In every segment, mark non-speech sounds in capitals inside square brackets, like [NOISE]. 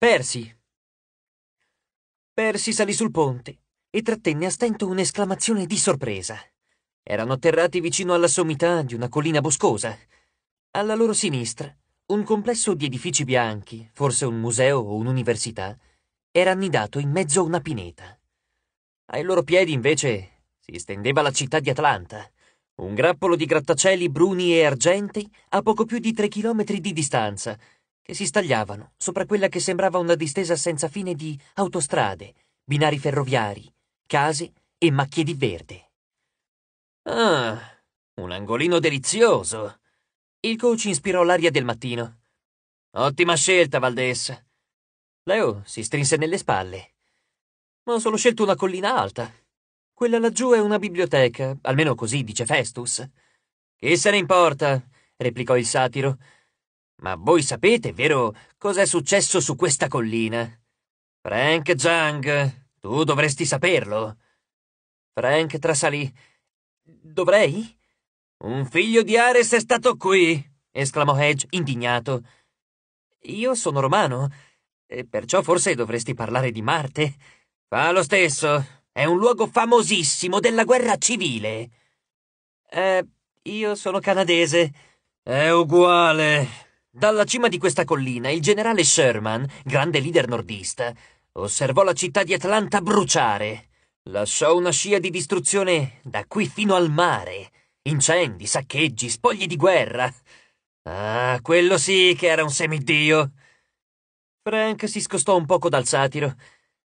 Persi! Persi salì sul ponte e trattenne a stento un'esclamazione di sorpresa. Erano atterrati vicino alla sommità di una collina boscosa. Alla loro sinistra, un complesso di edifici bianchi, forse un museo o un'università, era annidato in mezzo a una pineta. Ai loro piedi, invece, si stendeva la città di Atlanta, un grappolo di grattacieli bruni e argentei a poco più di tre chilometri di distanza, che si stagliavano sopra quella che sembrava una distesa senza fine di autostrade, binari ferroviari, case e macchie di verde. Ah, un angolino delizioso. Il coach ispirò l'aria del mattino. Ottima scelta, Valdes. Leo si strinse nelle spalle. Ma ho solo scelto una collina alta. Quella laggiù è una biblioteca, almeno così dice Festus. Che se ne importa? replicò il satiro. Ma voi sapete, vero, cos'è successo su questa collina? Frank Zhang, tu dovresti saperlo. Frank trasalì. Dovrei? Un figlio di Ares è stato qui! esclamò Hedge, indignato. Io sono romano, e perciò forse dovresti parlare di Marte. Fa lo stesso, è un luogo famosissimo della guerra civile. Eh, io sono canadese. È uguale, dalla cima di questa collina il generale Sherman, grande leader nordista, osservò la città di Atlanta bruciare. Lasciò una scia di distruzione da qui fino al mare. Incendi, saccheggi, spogli di guerra. Ah, quello sì che era un semidio. Frank si scostò un poco dal satiro.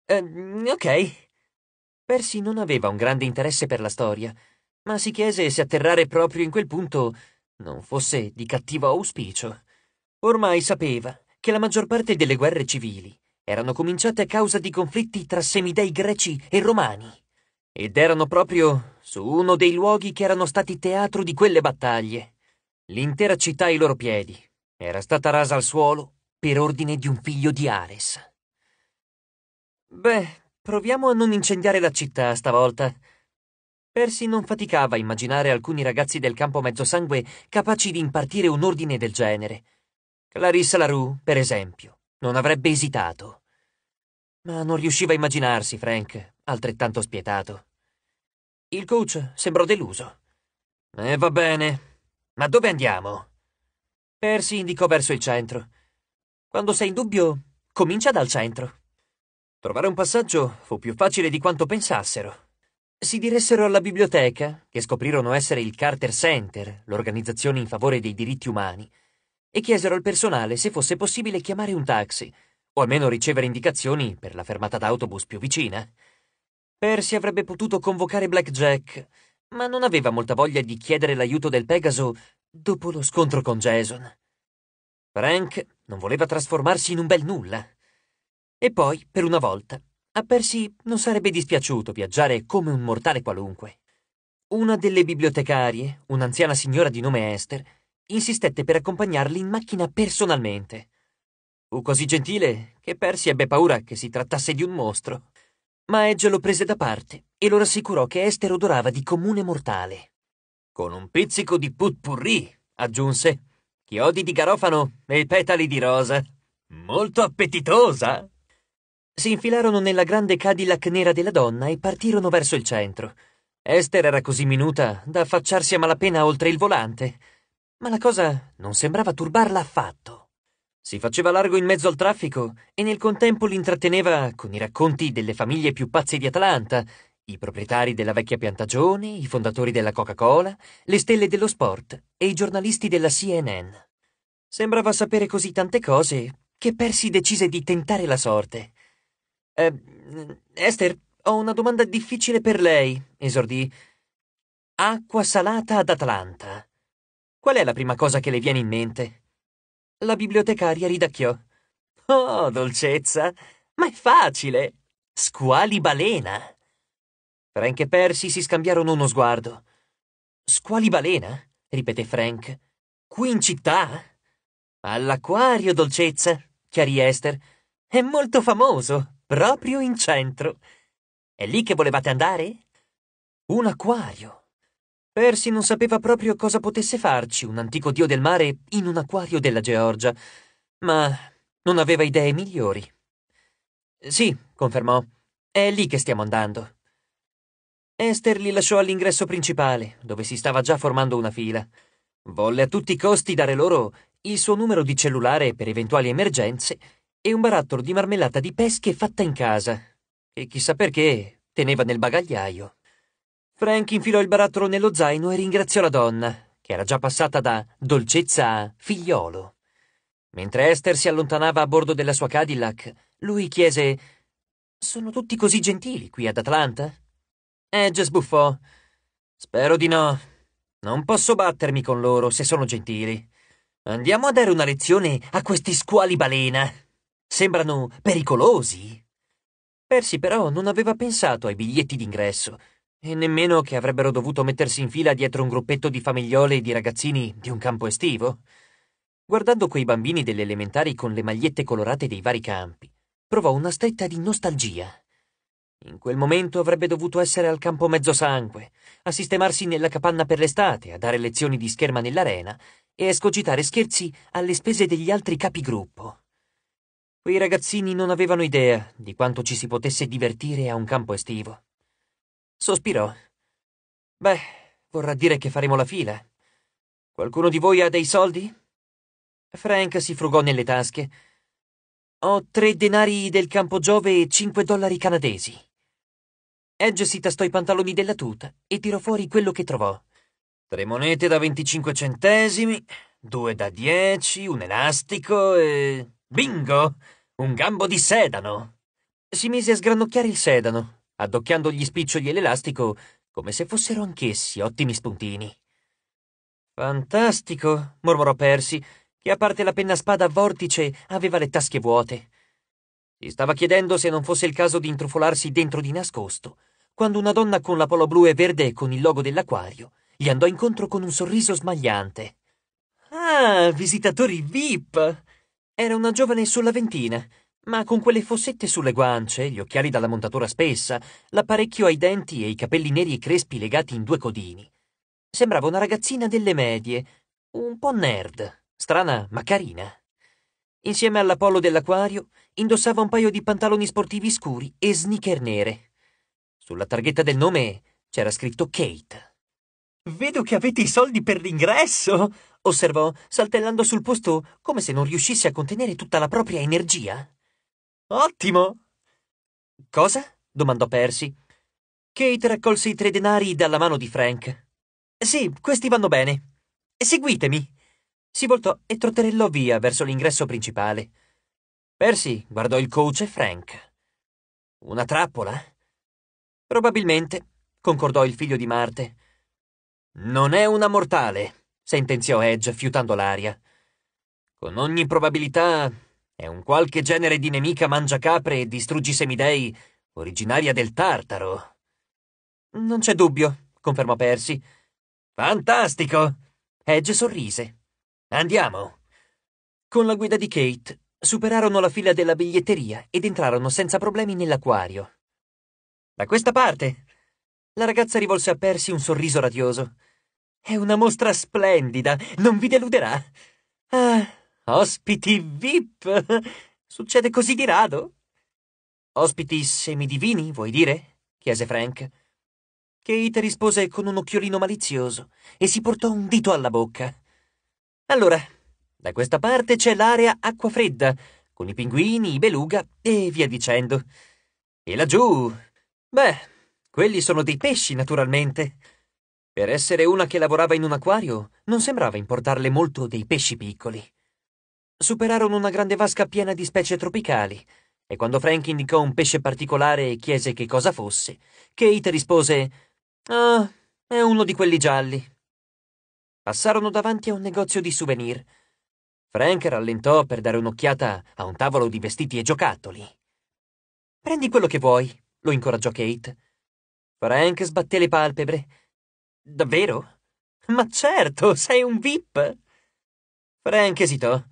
Eh, ok. Percy non aveva un grande interesse per la storia, ma si chiese se atterrare proprio in quel punto non fosse di cattivo auspicio. Ormai sapeva che la maggior parte delle guerre civili erano cominciate a causa di conflitti tra semidei greci e romani, ed erano proprio su uno dei luoghi che erano stati teatro di quelle battaglie. L'intera città ai loro piedi era stata rasa al suolo per ordine di un figlio di Ares. Beh, proviamo a non incendiare la città stavolta. Percy non faticava a immaginare alcuni ragazzi del campo mezzosangue capaci di impartire un ordine del genere Clarissa Larue, per esempio, non avrebbe esitato. Ma non riusciva a immaginarsi Frank, altrettanto spietato. Il coach sembrò deluso. E eh, va bene, ma dove andiamo? Percy indicò verso il centro. Quando sei in dubbio, comincia dal centro. Trovare un passaggio fu più facile di quanto pensassero. Si diressero alla biblioteca, che scoprirono essere il Carter Center, l'organizzazione in favore dei diritti umani, e chiesero al personale se fosse possibile chiamare un taxi, o almeno ricevere indicazioni per la fermata d'autobus più vicina. Percy avrebbe potuto convocare Blackjack, ma non aveva molta voglia di chiedere l'aiuto del Pegaso dopo lo scontro con Jason. Frank non voleva trasformarsi in un bel nulla. E poi, per una volta, a Percy non sarebbe dispiaciuto viaggiare come un mortale qualunque. Una delle bibliotecarie, un'anziana signora di nome Esther, insistette per accompagnarli in macchina personalmente. Fu così gentile che Percy ebbe paura che si trattasse di un mostro. Ma Edge lo prese da parte e lo rassicurò che Esther odorava di comune mortale. Con un pizzico di putpurri, aggiunse, chiodi di garofano e petali di rosa. Molto appetitosa! Si infilarono nella grande Cadillac nera della donna e partirono verso il centro. Esther era così minuta da affacciarsi a malapena oltre il volante ma la cosa non sembrava turbarla affatto. Si faceva largo in mezzo al traffico e nel contempo l'intratteneva con i racconti delle famiglie più pazze di Atlanta, i proprietari della vecchia piantagione, i fondatori della Coca-Cola, le stelle dello sport e i giornalisti della CNN. Sembrava sapere così tante cose che Percy decise di tentare la sorte. Eh, Esther, ho una domanda difficile per lei, esordì. Acqua salata ad Atlanta. Qual è la prima cosa che le viene in mente? La bibliotecaria ridacchiò. Oh, dolcezza! Ma è facile! Squali balena! Frank e Percy si scambiarono uno sguardo. Squali balena? ripeté Frank. Qui in città? All'acquario, dolcezza, chiarì Esther. È molto famoso, proprio in centro. È lì che volevate andare? Un acquario. Percy non sapeva proprio cosa potesse farci un antico dio del mare in un acquario della Georgia, ma non aveva idee migliori. Sì, confermò, è lì che stiamo andando. Esther li lasciò all'ingresso principale, dove si stava già formando una fila. Volle a tutti i costi dare loro il suo numero di cellulare per eventuali emergenze e un barattolo di marmellata di pesche fatta in casa, che chissà perché teneva nel bagagliaio. Frank infilò il barattolo nello zaino e ringraziò la donna, che era già passata da dolcezza a figliolo. Mentre Esther si allontanava a bordo della sua Cadillac, lui chiese: Sono tutti così gentili qui ad Atlanta? Edge eh, sbuffò. Spero di no. Non posso battermi con loro se sono gentili. Andiamo a dare una lezione a questi squali balena. Sembrano pericolosi. Percy però non aveva pensato ai biglietti d'ingresso e nemmeno che avrebbero dovuto mettersi in fila dietro un gruppetto di famigliole e di ragazzini di un campo estivo. Guardando quei bambini delle elementari con le magliette colorate dei vari campi, provò una stretta di nostalgia. In quel momento avrebbe dovuto essere al campo mezzosangue, a sistemarsi nella capanna per l'estate, a dare lezioni di scherma nell'arena e a escogitare scherzi alle spese degli altri capigruppo. Quei ragazzini non avevano idea di quanto ci si potesse divertire a un campo estivo. Sospirò. Beh, vorrà dire che faremo la fila. Qualcuno di voi ha dei soldi? Frank si frugò nelle tasche. Ho tre denari del campo Giove e cinque dollari canadesi. Edge si tastò i pantaloni della tuta e tirò fuori quello che trovò. Tre monete da 25 centesimi, due da 10, un elastico e... Bingo! Un gambo di sedano! Si mise a sgranocchiare il sedano, addocchiando gli spiccioli e l'elastico come se fossero anch'essi ottimi spuntini. Fantastico, mormorò Percy, che a parte la penna spada a vortice aveva le tasche vuote. Si stava chiedendo se non fosse il caso di intrufolarsi dentro di nascosto, quando una donna con la polo blu e verde e con il logo dell'acquario gli andò incontro con un sorriso smagliante. Ah, visitatori VIP! Era una giovane sulla ventina, ma con quelle fossette sulle guance, gli occhiali dalla montatura spessa, l'apparecchio ai denti e i capelli neri e crespi legati in due codini. Sembrava una ragazzina delle medie, un po' nerd, strana ma carina. Insieme all'Apollo dell'acquario indossava un paio di pantaloni sportivi scuri e sneaker nere. Sulla targhetta del nome c'era scritto Kate. Vedo che avete i soldi per l'ingresso, osservò, saltellando sul posto come se non riuscisse a contenere tutta la propria energia. Ottimo! Cosa? domandò Percy. Kate raccolse i tre denari dalla mano di Frank. Sì, questi vanno bene. Seguitemi. Si voltò e trotterellò via verso l'ingresso principale. Percy guardò il coach e Frank. Una trappola? Probabilmente, concordò il figlio di Marte. Non è una mortale, sentenziò Edge, fiutando l'aria. Con ogni probabilità è un qualche genere di nemica mangiacapre e distruggi semidei originaria del Tartaro. Non c'è dubbio, confermò Percy. Fantastico! Edge sorrise. Andiamo! Con la guida di Kate, superarono la fila della biglietteria ed entrarono senza problemi nell'acquario. Da questa parte! La ragazza rivolse a Percy un sorriso radioso. È una mostra splendida, non vi deluderà. Ah, Ospiti VIP! [LAUGHS] Succede così di rado? Ospiti semidivini, vuoi dire? chiese Frank. Kate rispose con un occhiolino malizioso e si portò un dito alla bocca. Allora, da questa parte c'è l'area acqua fredda, con i pinguini, i beluga e via dicendo. E laggiù? Beh, quelli sono dei pesci, naturalmente. Per essere una che lavorava in un acquario, non sembrava importarle molto dei pesci piccoli superarono una grande vasca piena di specie tropicali e quando Frank indicò un pesce particolare e chiese che cosa fosse, Kate rispose Ah, è uno di quelli gialli. Passarono davanti a un negozio di souvenir. Frank rallentò per dare un'occhiata a un tavolo di vestiti e giocattoli. Prendi quello che vuoi, lo incoraggiò Kate. Frank sbatté le palpebre. Davvero? Ma certo, sei un VIP! Frank esitò.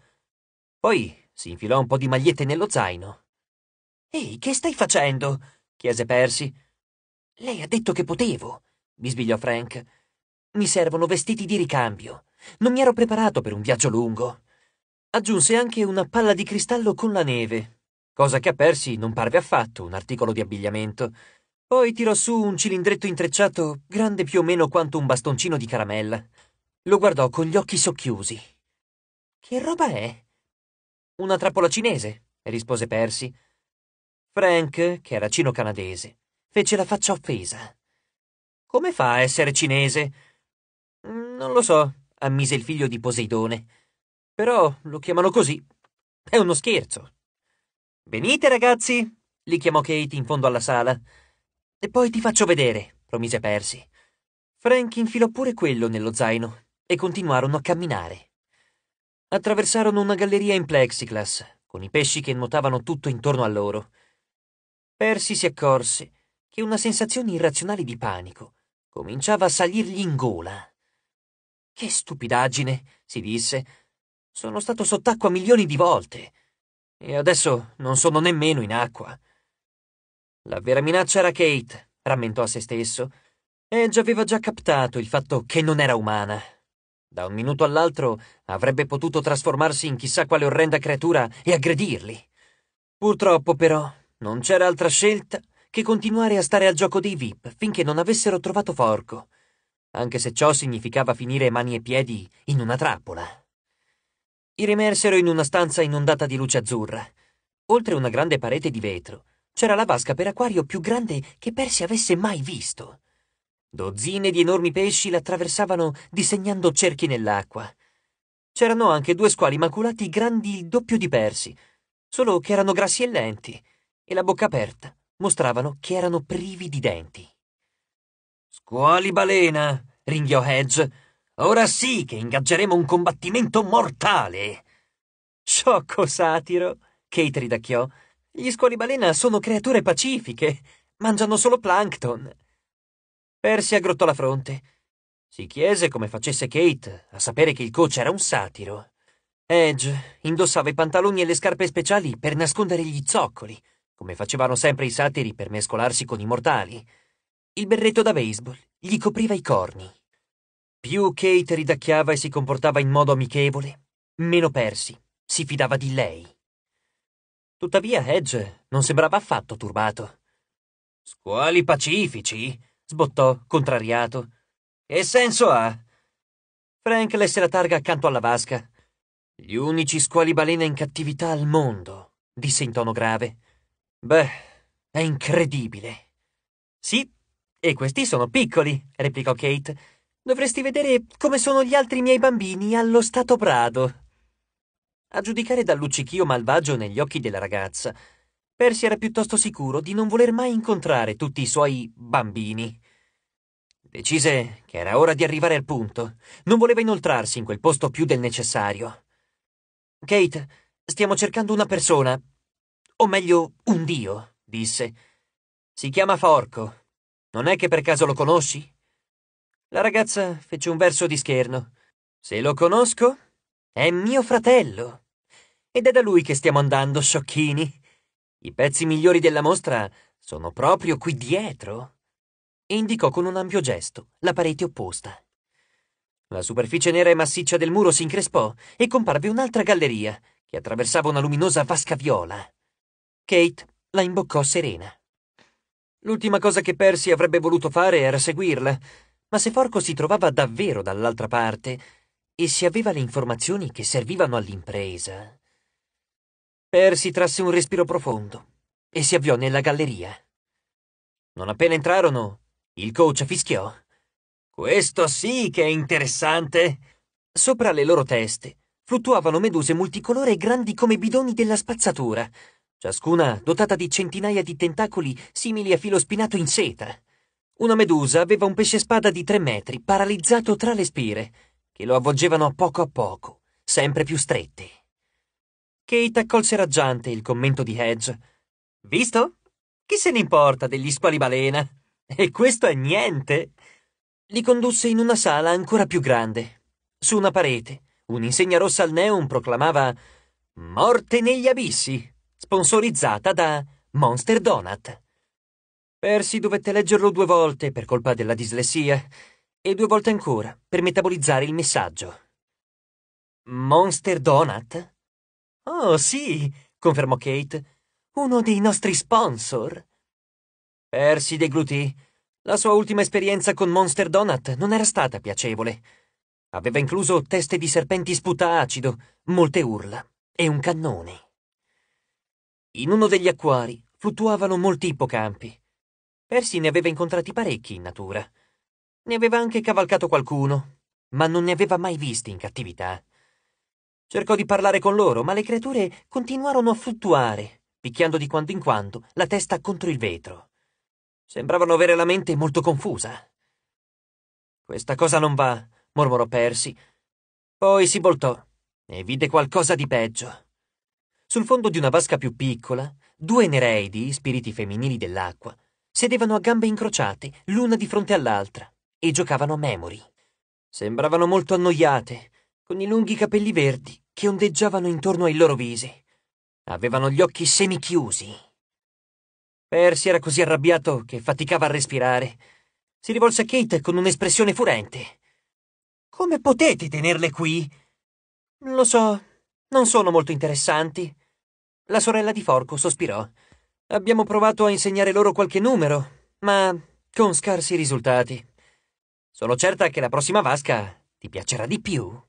Poi si infilò un po' di magliette nello zaino. Ehi, che stai facendo? chiese Percy. Lei ha detto che potevo, bisbigliò Frank. Mi servono vestiti di ricambio. Non mi ero preparato per un viaggio lungo. Aggiunse anche una palla di cristallo con la neve, cosa che a Percy non parve affatto un articolo di abbigliamento. Poi tirò su un cilindretto intrecciato grande più o meno quanto un bastoncino di caramella. Lo guardò con gli occhi socchiusi. Che roba è? Una trappola cinese, rispose Percy. Frank, che era cino-canadese, fece la faccia offesa. Come fa a essere cinese? Non lo so, ammise il figlio di Poseidone. Però lo chiamano così. È uno scherzo. Venite, ragazzi, li chiamò Kate in fondo alla sala. E poi ti faccio vedere, promise Percy. Frank infilò pure quello nello zaino e continuarono a camminare attraversarono una galleria in plexiglass, con i pesci che nuotavano tutto intorno a loro. Percy si accorse che una sensazione irrazionale di panico cominciava a salirgli in gola. Che stupidaggine, si disse. Sono stato sott'acqua milioni di volte e adesso non sono nemmeno in acqua. La vera minaccia era Kate, rammentò a se stesso. Edge aveva già captato il fatto che non era umana da un minuto all'altro avrebbe potuto trasformarsi in chissà quale orrenda creatura e aggredirli. Purtroppo, però, non c'era altra scelta che continuare a stare al gioco dei VIP finché non avessero trovato Forco, anche se ciò significava finire mani e piedi in una trappola. I rimersero in una stanza inondata di luce azzurra. Oltre una grande parete di vetro c'era la vasca per acquario più grande che Percy avesse mai visto. Dozzine di enormi pesci l'attraversavano disegnando cerchi nell'acqua. C'erano anche due squali maculati grandi il doppio di persi, solo che erano grassi e lenti, e la bocca aperta mostravano che erano privi di denti. Squali balena, ringhiò Hedge. Ora sì che ingaggeremo un combattimento mortale. Sciocco satiro, Kate ridacchiò. Gli squali balena sono creature pacifiche, mangiano solo plankton. Percy aggrottò la fronte. Si chiese come facesse Kate a sapere che il coach era un satiro. Edge indossava i pantaloni e le scarpe speciali per nascondere gli zoccoli, come facevano sempre i satiri per mescolarsi con i mortali. Il berretto da baseball gli copriva i corni. Più Kate ridacchiava e si comportava in modo amichevole, meno Percy si fidava di lei. Tuttavia Edge non sembrava affatto turbato. Squali pacifici, sbottò, contrariato. Che senso ha? Frank lesse la targa accanto alla vasca. Gli unici squali balena in cattività al mondo, disse in tono grave. Beh, è incredibile. Sì, e questi sono piccoli, replicò Kate. Dovresti vedere come sono gli altri miei bambini allo stato brado. A giudicare dal luccichio malvagio negli occhi della ragazza, Percy era piuttosto sicuro di non voler mai incontrare tutti i suoi bambini. Decise che era ora di arrivare al punto. Non voleva inoltrarsi in quel posto più del necessario. Kate, stiamo cercando una persona. O meglio, un dio, disse. Si chiama Forco. Non è che per caso lo conosci? La ragazza fece un verso di scherno. Se lo conosco, è mio fratello. Ed è da lui che stiamo andando, sciocchini. I pezzi migliori della mostra sono proprio qui dietro. E indicò con un ampio gesto la parete opposta. La superficie nera e massiccia del muro si increspò e comparve un'altra galleria che attraversava una luminosa vasca viola. Kate la imboccò serena. L'ultima cosa che Percy avrebbe voluto fare era seguirla, ma se Forco si trovava davvero dall'altra parte e se aveva le informazioni che servivano all'impresa, Percy trasse un respiro profondo e si avviò nella galleria. Non appena entrarono, il coach fischiò. Questo sì che è interessante! Sopra le loro teste fluttuavano meduse multicolore grandi come bidoni della spazzatura, ciascuna dotata di centinaia di tentacoli simili a filo spinato in seta. Una medusa aveva un pesce spada di tre metri paralizzato tra le spire, che lo avvolgevano a poco a poco, sempre più strette. Kate accolse raggiante il commento di Hedge. Visto? Chi se ne importa degli squali balena? E questo è niente! Li condusse in una sala ancora più grande. Su una parete, un'insegna rossa al neon proclamava Morte negli abissi, sponsorizzata da Monster Donut. Percy dovette leggerlo due volte per colpa della dislessia e due volte ancora per metabolizzare il messaggio. Monster Donut? Oh, sì, confermò Kate. Uno dei nostri sponsor. Persi deglutì. La sua ultima esperienza con Monster Donut non era stata piacevole. Aveva incluso teste di serpenti sputa acido, molte urla e un cannone. In uno degli acquari fluttuavano molti ippocampi. Persi ne aveva incontrati parecchi in natura. Ne aveva anche cavalcato qualcuno, ma non ne aveva mai visti in cattività. Cercò di parlare con loro, ma le creature continuarono a fluttuare, picchiando di quando in quando la testa contro il vetro. Sembravano avere la mente molto confusa. Questa cosa non va, mormorò Percy. Poi si voltò e vide qualcosa di peggio. Sul fondo di una vasca più piccola, due nereidi, spiriti femminili dell'acqua, sedevano a gambe incrociate, l'una di fronte all'altra, e giocavano a memory. Sembravano molto annoiate, con i lunghi capelli verdi che ondeggiavano intorno ai loro visi. Avevano gli occhi semichiusi. Percy era così arrabbiato che faticava a respirare. Si rivolse a Kate con un'espressione furente. Come potete tenerle qui? Lo so, non sono molto interessanti. La sorella di Forco sospirò. Abbiamo provato a insegnare loro qualche numero, ma con scarsi risultati. Sono certa che la prossima vasca ti piacerà di più.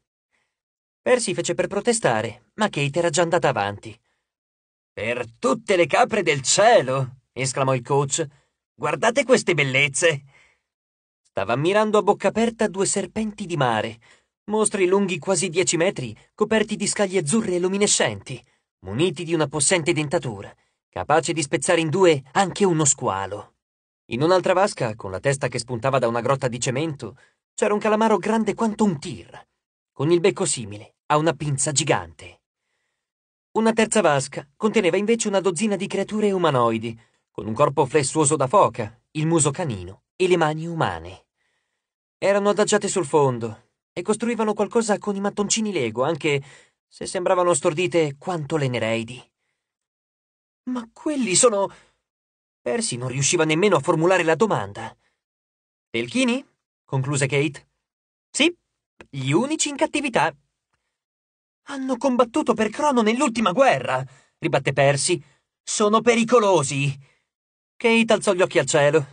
Percy fece per protestare, ma Kate era già andata avanti. Per tutte le capre del cielo! esclamò il coach. Guardate queste bellezze! Stava ammirando a bocca aperta due serpenti di mare, mostri lunghi quasi dieci metri, coperti di scaglie azzurre e luminescenti, muniti di una possente dentatura, capace di spezzare in due anche uno squalo. In un'altra vasca, con la testa che spuntava da una grotta di cemento, c'era un calamaro grande quanto un tir, con il becco simile, a una pinza gigante. Una terza vasca conteneva invece una dozzina di creature umanoidi, con un corpo flessuoso da foca, il muso canino e le mani umane. Erano adagiate sul fondo e costruivano qualcosa con i mattoncini Lego, anche se sembravano stordite quanto le Nereidi. Ma quelli sono... Percy non riusciva nemmeno a formulare la domanda. Pelchini? concluse Kate. Sì, gli unici in cattività, hanno combattuto per Crono nell'ultima guerra, ribatte Percy. Sono pericolosi. Kate alzò gli occhi al cielo.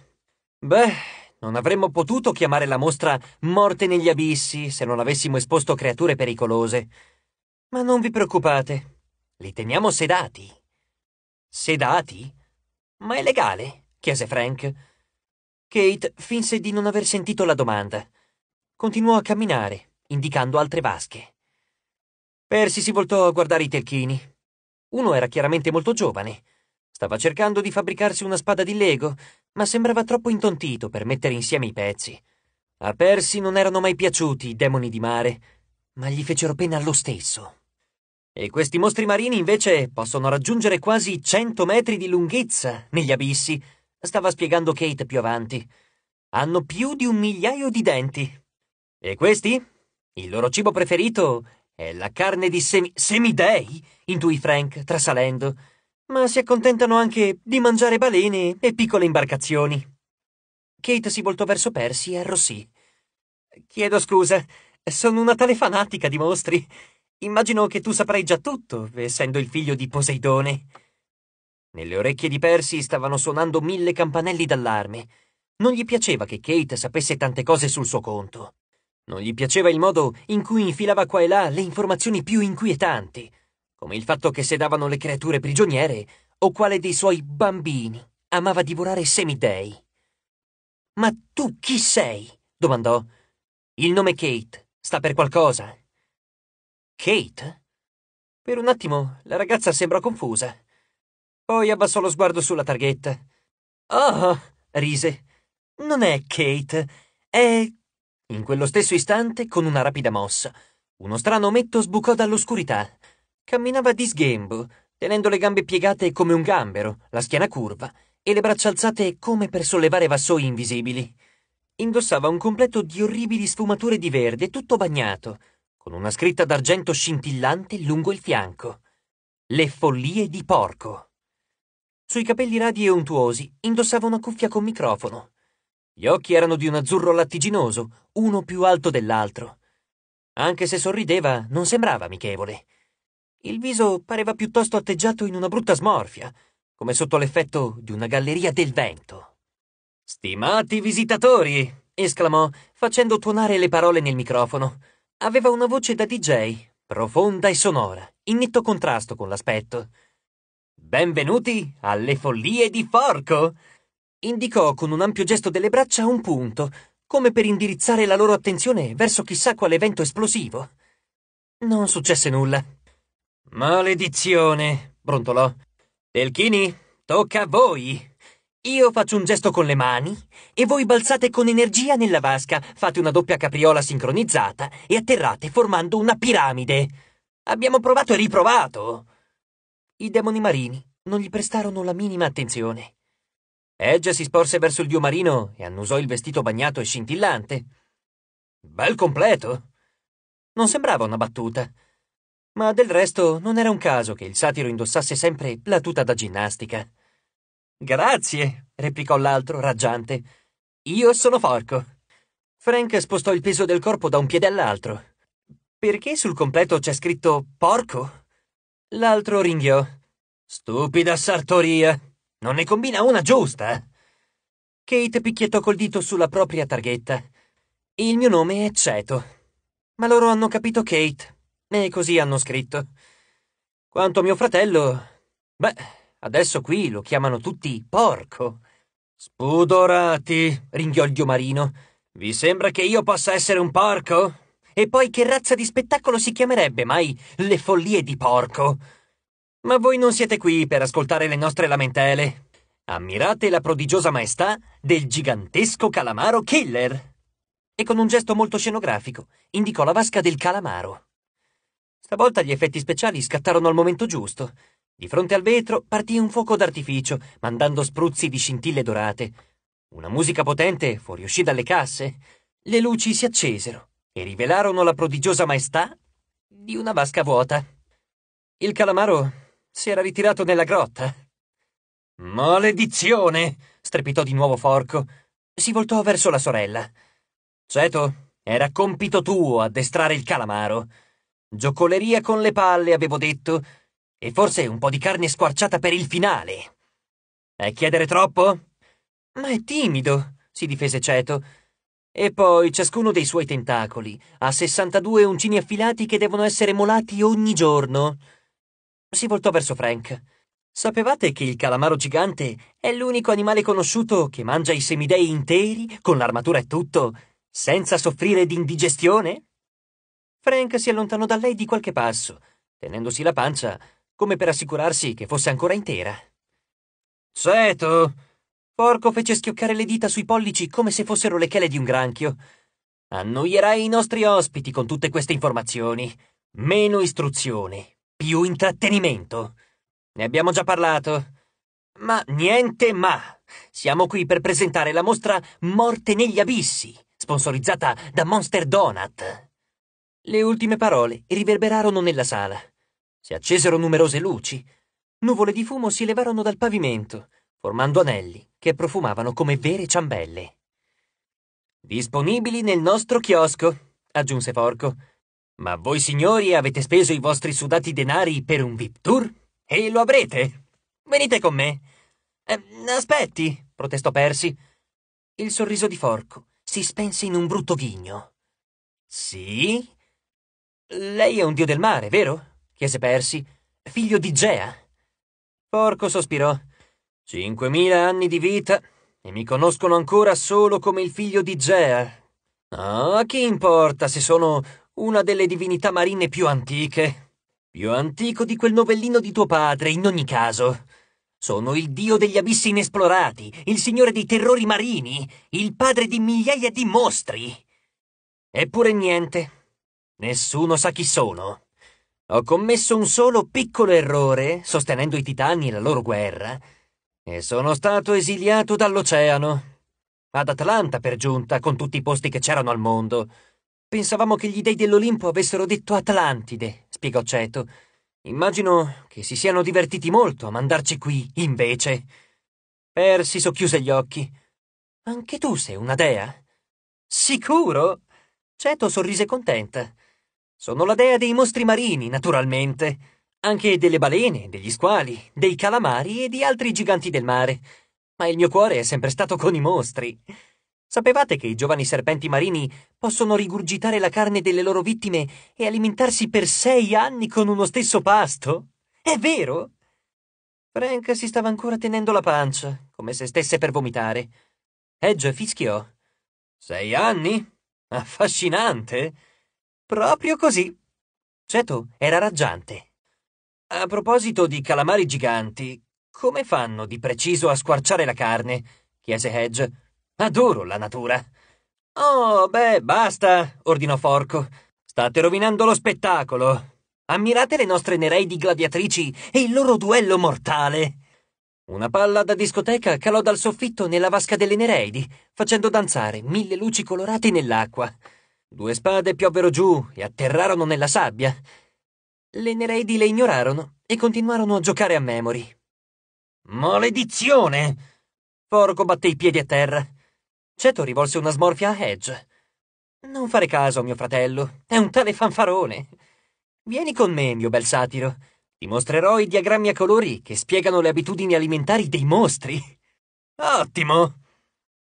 Beh, non avremmo potuto chiamare la mostra Morte negli abissi se non avessimo esposto creature pericolose. Ma non vi preoccupate, li teniamo sedati. Sedati? Ma è legale? chiese Frank. Kate finse di non aver sentito la domanda. Continuò a camminare, indicando altre vasche. Percy si voltò a guardare i telchini. Uno era chiaramente molto giovane. Stava cercando di fabbricarsi una spada di Lego, ma sembrava troppo intontito per mettere insieme i pezzi. A Percy non erano mai piaciuti i demoni di mare, ma gli fecero pena lo stesso. E questi mostri marini invece possono raggiungere quasi 100 metri di lunghezza negli abissi, stava spiegando Kate più avanti. Hanno più di un migliaio di denti. E questi? Il loro cibo preferito è la carne di semi... semidei? intuì Frank, trasalendo. Ma si accontentano anche di mangiare balene e piccole imbarcazioni. Kate si voltò verso Percy e arrossì. Chiedo scusa, sono una tale fanatica di mostri. Immagino che tu saprai già tutto, essendo il figlio di Poseidone. Nelle orecchie di Percy stavano suonando mille campanelli d'allarme. Non gli piaceva che Kate sapesse tante cose sul suo conto. Non gli piaceva il modo in cui infilava qua e là le informazioni più inquietanti, come il fatto che sedavano le creature prigioniere o quale dei suoi bambini amava divorare semidei. Ma tu chi sei? domandò. Il nome Kate sta per qualcosa. Kate? Per un attimo la ragazza sembrò confusa. Poi abbassò lo sguardo sulla targhetta. Oh, rise. Non è Kate, è in quello stesso istante, con una rapida mossa, uno strano ometto sbucò dall'oscurità. Camminava di sghembo, tenendo le gambe piegate come un gambero, la schiena curva e le braccia alzate come per sollevare vassoi invisibili. Indossava un completo di orribili sfumature di verde, tutto bagnato, con una scritta d'argento scintillante lungo il fianco. Le follie di porco. Sui capelli radi e untuosi indossava una cuffia con microfono. Gli occhi erano di un azzurro lattiginoso, uno più alto dell'altro. Anche se sorrideva, non sembrava amichevole. Il viso pareva piuttosto atteggiato in una brutta smorfia, come sotto l'effetto di una galleria del vento. Stimati visitatori! esclamò, facendo tuonare le parole nel microfono. Aveva una voce da DJ, profonda e sonora, in netto contrasto con l'aspetto. Benvenuti alle follie di Forco! indicò con un ampio gesto delle braccia un punto, come per indirizzare la loro attenzione verso chissà quale evento esplosivo. Non successe nulla. Maledizione, brontolò. Telchini, tocca a voi. Io faccio un gesto con le mani e voi balzate con energia nella vasca, fate una doppia capriola sincronizzata e atterrate formando una piramide. Abbiamo provato e riprovato. I demoni marini non gli prestarono la minima attenzione. Edge si sporse verso il dio marino e annusò il vestito bagnato e scintillante. Bel completo! Non sembrava una battuta, ma del resto non era un caso che il satiro indossasse sempre la tuta da ginnastica. Grazie, replicò l'altro, raggiante. Io sono forco. Frank spostò il peso del corpo da un piede all'altro. Perché sul completo c'è scritto porco? L'altro ringhiò. Stupida sartoria! Non ne combina una giusta! Eh? Kate picchiettò col dito sulla propria targhetta. Il mio nome è Ceto. Ma loro hanno capito Kate. E così hanno scritto. Quanto a mio fratello... Beh, adesso qui lo chiamano tutti porco. Spudorati, ringhiò il Diomarino. Vi sembra che io possa essere un porco? E poi che razza di spettacolo si chiamerebbe mai le follie di porco? Ma voi non siete qui per ascoltare le nostre lamentele. Ammirate la prodigiosa maestà del gigantesco calamaro killer. E con un gesto molto scenografico indicò la vasca del calamaro. Stavolta gli effetti speciali scattarono al momento giusto. Di fronte al vetro partì un fuoco d'artificio, mandando spruzzi di scintille dorate. Una musica potente fuoriuscì dalle casse. Le luci si accesero e rivelarono la prodigiosa maestà di una vasca vuota. Il calamaro si era ritirato nella grotta. Maledizione! strepitò di nuovo Forco. Si voltò verso la sorella. Ceto, era compito tuo addestrare il calamaro. Giocoleria con le palle, avevo detto, e forse un po' di carne squarciata per il finale. È chiedere troppo? Ma è timido, si difese Ceto. E poi ciascuno dei suoi tentacoli ha 62 uncini affilati che devono essere molati ogni giorno. Si voltò verso Frank. Sapevate che il calamaro gigante è l'unico animale conosciuto che mangia i semidei interi, con l'armatura e tutto, senza soffrire di indigestione? Frank si allontanò da lei di qualche passo, tenendosi la pancia, come per assicurarsi che fosse ancora intera. Certo! Porco fece schioccare le dita sui pollici come se fossero le chele di un granchio. Annoierai i nostri ospiti con tutte queste informazioni. Meno istruzioni, più intrattenimento. Ne abbiamo già parlato. Ma niente ma! Siamo qui per presentare la mostra Morte negli abissi, sponsorizzata da Monster Donut. Le ultime parole riverberarono nella sala. Si accesero numerose luci. Nuvole di fumo si levarono dal pavimento, formando anelli che profumavano come vere ciambelle. Disponibili nel nostro chiosco, aggiunse Porco. Ma voi signori avete speso i vostri sudati denari per un VIP tour? E lo avrete? Venite con me. Eh, aspetti, protestò Percy. Il sorriso di Forco si spense in un brutto ghigno. Sì? Lei è un dio del mare, vero? chiese Percy, figlio di Gea. Forco sospirò. Cinquemila anni di vita e mi conoscono ancora solo come il figlio di Gea. Ah, oh, chi importa se sono una delle divinità marine più antiche. Più antico di quel novellino di tuo padre, in ogni caso. Sono il dio degli abissi inesplorati, il signore dei terrori marini, il padre di migliaia di mostri. Eppure niente. Nessuno sa chi sono. Ho commesso un solo piccolo errore, sostenendo i titani e la loro guerra, e sono stato esiliato dall'oceano. Ad Atlanta, per giunta, con tutti i posti che c'erano al mondo. Pensavamo che gli dei dell'Olimpo avessero detto Atlantide, spiegò Ceto. Immagino che si siano divertiti molto a mandarci qui, invece. Persi socchiuse gli occhi. Anche tu sei una dea? Sicuro? Ceto sorrise contenta. Sono la dea dei mostri marini, naturalmente. Anche delle balene, degli squali, dei calamari e di altri giganti del mare. Ma il mio cuore è sempre stato con i mostri. Sapevate che i giovani serpenti marini possono rigurgitare la carne delle loro vittime e alimentarsi per sei anni con uno stesso pasto? È vero? Frank si stava ancora tenendo la pancia, come se stesse per vomitare. Edge fischiò. Sei anni? Affascinante! Proprio così. Ceto era raggiante. A proposito di calamari giganti, come fanno di preciso a squarciare la carne? chiese Hedge Adoro la natura. Oh, beh, basta, ordinò Forco. State rovinando lo spettacolo. Ammirate le nostre nereidi gladiatrici e il loro duello mortale. Una palla da discoteca calò dal soffitto nella vasca delle nereidi, facendo danzare mille luci colorate nell'acqua. Due spade piovvero giù e atterrarono nella sabbia. Le nereidi le ignorarono e continuarono a giocare a memori. Maledizione! Forco batté i piedi a terra. Ceto rivolse una smorfia a Hedge. Non fare caso mio fratello, è un tale fanfarone. Vieni con me, mio bel satiro. Ti mostrerò i diagrammi a colori che spiegano le abitudini alimentari dei mostri. Ottimo!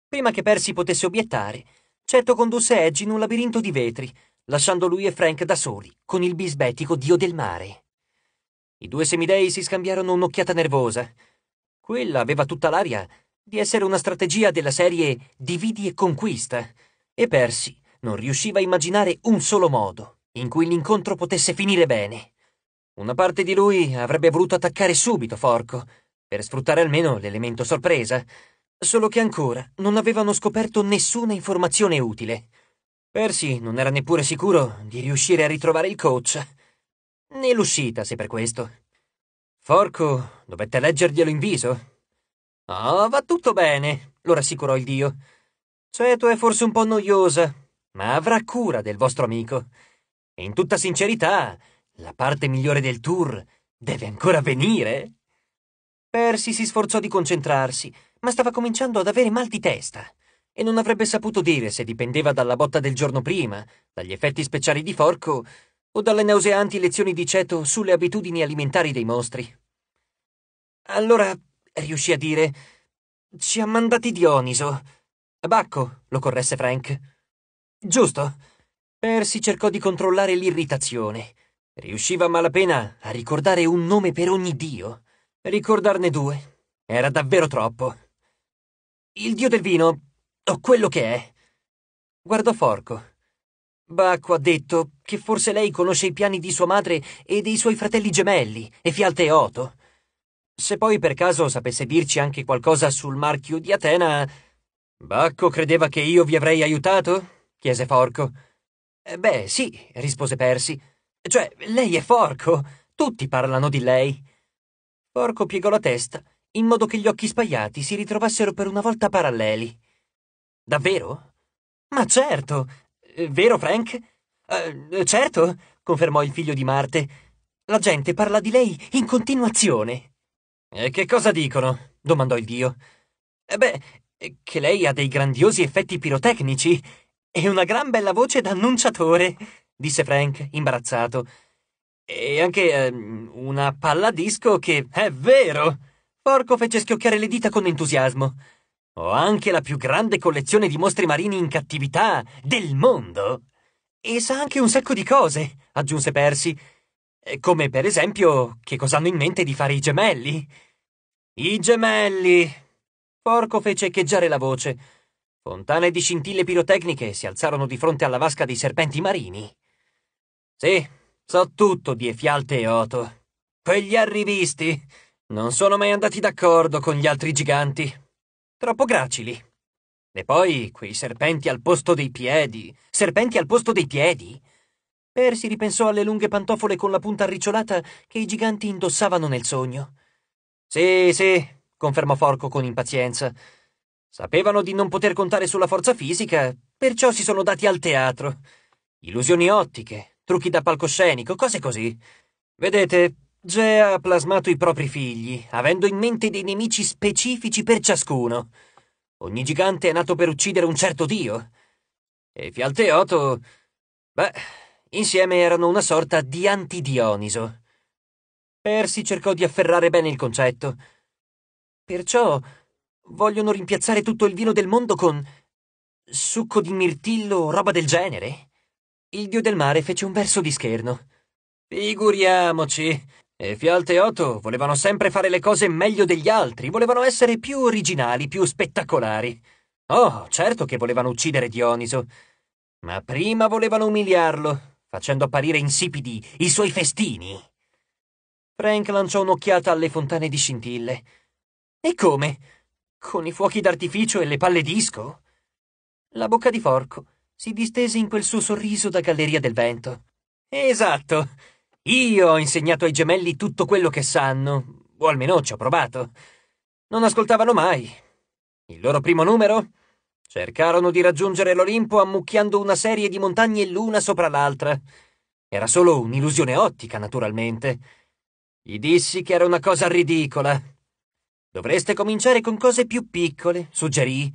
Prima che Percy potesse obiettare, Ceto condusse Edge in un labirinto di vetri, lasciando lui e Frank da soli, con il bisbetico dio del mare. I due semidei si scambiarono un'occhiata nervosa. Quella aveva tutta l'aria di essere una strategia della serie dividi e conquista, e Percy non riusciva a immaginare un solo modo in cui l'incontro potesse finire bene. Una parte di lui avrebbe voluto attaccare subito Forco, per sfruttare almeno l'elemento sorpresa, solo che ancora non avevano scoperto nessuna informazione utile. Percy non era neppure sicuro di riuscire a ritrovare il coach, né l'uscita, se per questo. Forco dovette leggerglielo in viso Ah, oh, va tutto bene, lo rassicurò il dio. Ceto cioè, è forse un po' noiosa, ma avrà cura del vostro amico. E in tutta sincerità, la parte migliore del tour deve ancora venire. Percy si sforzò di concentrarsi, ma stava cominciando ad avere mal di testa e non avrebbe saputo dire se dipendeva dalla botta del giorno prima, dagli effetti speciali di Forco o dalle nauseanti lezioni di Ceto sulle abitudini alimentari dei mostri. Allora riuscì a dire. Ci ha mandati Dioniso. Bacco, lo corresse Frank. Giusto. Percy cercò di controllare l'irritazione. Riusciva a malapena a ricordare un nome per ogni dio. Ricordarne due era davvero troppo. Il dio del vino, o quello che è. Guardò Forco. Bacco ha detto che forse lei conosce i piani di sua madre e dei suoi fratelli gemelli, e Fialte e Oto. Se poi per caso sapesse dirci anche qualcosa sul marchio di Atena. Bacco credeva che io vi avrei aiutato? chiese Forco. Eh, beh, sì, rispose Persi. Cioè, lei è Forco. Tutti parlano di lei. Forco piegò la testa, in modo che gli occhi spaiati si ritrovassero per una volta paralleli. Davvero? Ma certo. Eh, vero, Frank? Eh, certo, confermò il figlio di Marte. La gente parla di lei in continuazione. E eh, che cosa dicono? domandò il dio. E eh, beh, eh, che lei ha dei grandiosi effetti pirotecnici e una gran bella voce da annunciatore, disse Frank, imbarazzato. E anche eh, una palla disco che è vero! Porco fece schioccare le dita con entusiasmo. Ho anche la più grande collezione di mostri marini in cattività del mondo. E sa anche un sacco di cose, aggiunse Percy. Come per esempio che cosa hanno in mente di fare i gemelli. I gemelli! Porco fece echeggiare la voce. Fontane di scintille pirotecniche si alzarono di fronte alla vasca dei serpenti marini. Sì, so tutto di Efialte e Oto. Quegli arrivisti non sono mai andati d'accordo con gli altri giganti. Troppo gracili. E poi quei serpenti al posto dei piedi. Serpenti al posto dei piedi. Persi ripensò alle lunghe pantofole con la punta arricciolata che i giganti indossavano nel sogno. Sì, sì, confermò Forco con impazienza. Sapevano di non poter contare sulla forza fisica, perciò si sono dati al teatro. Illusioni ottiche, trucchi da palcoscenico, cose così. Vedete, Gea ha plasmato i propri figli, avendo in mente dei nemici specifici per ciascuno. Ogni gigante è nato per uccidere un certo dio. E Fialteoto... beh, insieme erano una sorta di antidioniso. dioniso Percy cercò di afferrare bene il concetto. Perciò vogliono rimpiazzare tutto il vino del mondo con succo di mirtillo o roba del genere? Il dio del mare fece un verso di scherno. Figuriamoci. E Fialte e Otto volevano sempre fare le cose meglio degli altri, volevano essere più originali, più spettacolari. Oh, certo che volevano uccidere Dioniso. Ma prima volevano umiliarlo, facendo apparire insipidi i suoi festini. Frank lanciò un'occhiata alle fontane di scintille. E come? Con i fuochi d'artificio e le palle disco? La bocca di Forco si distese in quel suo sorriso da galleria del vento. Esatto. Io ho insegnato ai gemelli tutto quello che sanno, o almeno ci ho provato. Non ascoltavano mai. Il loro primo numero? Cercarono di raggiungere l'Olimpo ammucchiando una serie di montagne l'una sopra l'altra. Era solo un'illusione ottica, naturalmente gli dissi che era una cosa ridicola. Dovreste cominciare con cose più piccole, suggerì.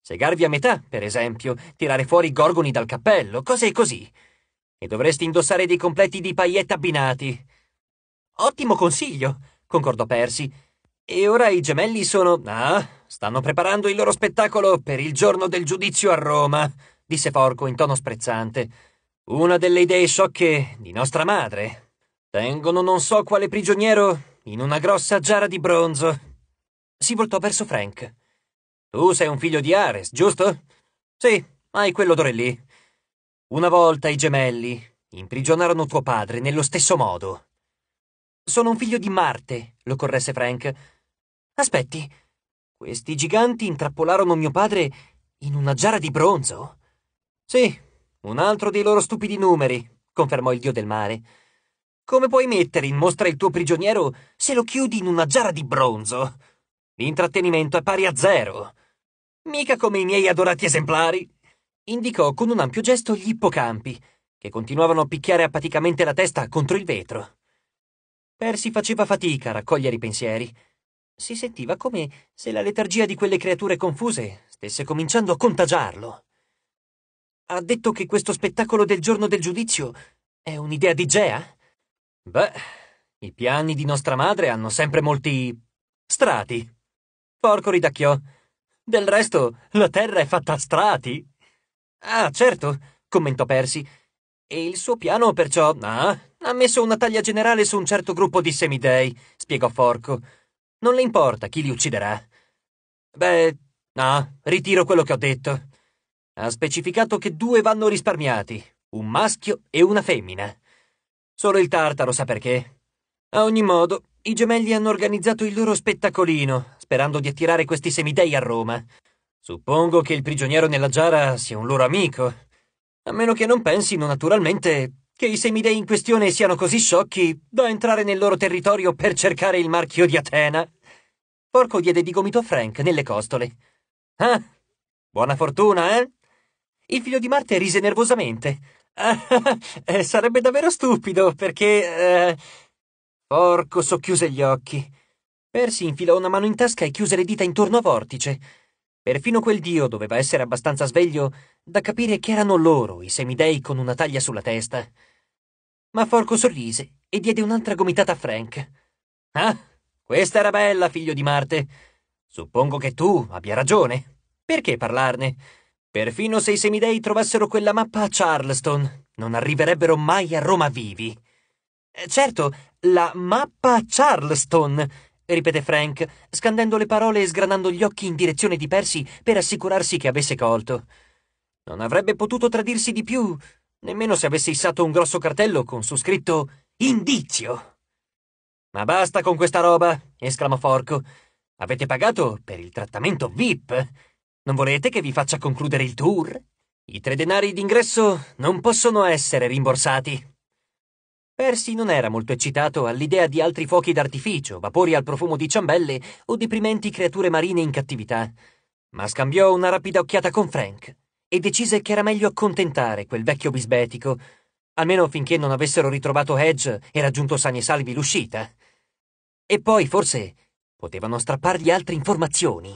Segarvi a metà, per esempio, tirare fuori i gorgoni dal cappello, cose così. E dovresti indossare dei completi di paillette abbinati. Ottimo consiglio, concordò Percy. E ora i gemelli sono. Ah, stanno preparando il loro spettacolo per il giorno del giudizio a Roma, disse Porco in tono sprezzante. Una delle idee sciocche di nostra madre. Tengono non so quale prigioniero in una grossa giara di bronzo. Si voltò verso Frank. Tu sei un figlio di Ares, giusto? Sì, hai quell'odore lì. Una volta i gemelli imprigionarono tuo padre nello stesso modo. Sono un figlio di Marte, lo corresse Frank. Aspetti, questi giganti intrappolarono mio padre in una giara di bronzo? Sì, un altro dei loro stupidi numeri, confermò il dio del mare. Come puoi mettere in mostra il tuo prigioniero se lo chiudi in una giara di bronzo? L'intrattenimento è pari a zero. Mica come i miei adorati esemplari. Indicò con un ampio gesto gli ippocampi, che continuavano a picchiare apaticamente la testa contro il vetro. Percy faceva fatica a raccogliere i pensieri. Si sentiva come se la letargia di quelle creature confuse stesse cominciando a contagiarlo. Ha detto che questo spettacolo del giorno del giudizio è un'idea di Gea? Beh, i piani di nostra madre hanno sempre molti strati. Porco ridacchiò. Del resto, la terra è fatta a strati. Ah, certo, commentò Percy. E il suo piano, perciò, ah, ha messo una taglia generale su un certo gruppo di semidei, spiegò Forco. Non le importa chi li ucciderà. Beh, no, ah, ritiro quello che ho detto. Ha specificato che due vanno risparmiati, un maschio e una femmina. Solo il tartaro sa perché. A ogni modo, i gemelli hanno organizzato il loro spettacolino, sperando di attirare questi semidei a Roma. Suppongo che il prigioniero nella giara sia un loro amico. A meno che non pensino, naturalmente, che i semidei in questione siano così sciocchi da entrare nel loro territorio per cercare il marchio di Atena. Porco diede di gomito a Frank nelle costole. Ah, buona fortuna, eh? Il figlio di Marte rise nervosamente eh, [LAUGHS] eh, sarebbe davvero stupido, perché... Eh... Porco socchiuse gli occhi. Percy infilò una mano in tasca e chiuse le dita intorno a vortice. Perfino quel dio doveva essere abbastanza sveglio da capire che erano loro i semidei con una taglia sulla testa. Ma Forco sorrise e diede un'altra gomitata a Frank. Ah, questa era bella, figlio di Marte. Suppongo che tu abbia ragione. Perché parlarne? Perfino se i semidei trovassero quella mappa a Charleston, non arriverebbero mai a Roma vivi. Eh, certo, la mappa a Charleston, ripete Frank, scandendo le parole e sgranando gli occhi in direzione di Percy per assicurarsi che avesse colto. Non avrebbe potuto tradirsi di più, nemmeno se avesse issato un grosso cartello con su scritto Indizio. Ma basta con questa roba, esclamò Forco. Avete pagato per il trattamento VIP. Non volete che vi faccia concludere il tour? I tre denari d'ingresso non possono essere rimborsati. Percy non era molto eccitato all'idea di altri fuochi d'artificio, vapori al profumo di ciambelle o deprimenti creature marine in cattività, ma scambiò una rapida occhiata con Frank e decise che era meglio accontentare quel vecchio bisbetico, almeno finché non avessero ritrovato Hedge e raggiunto sani e salvi l'uscita. E poi, forse, potevano strappargli altre informazioni.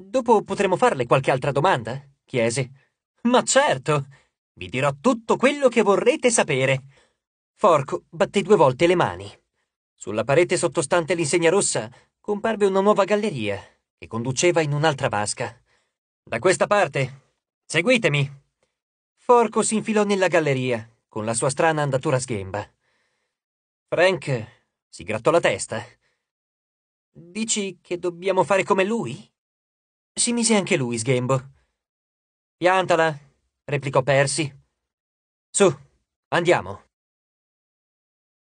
Dopo potremo farle qualche altra domanda? chiese. Ma certo! Vi dirò tutto quello che vorrete sapere. Forco batté due volte le mani. Sulla parete sottostante l'insegna rossa comparve una nuova galleria che conduceva in un'altra vasca. Da questa parte. Seguitemi. Forco si infilò nella galleria con la sua strana andatura sghemba. Frank si grattò la testa. Dici che dobbiamo fare come lui? Si mise anche lui sghembo. Piantala, replicò Percy. Su, andiamo.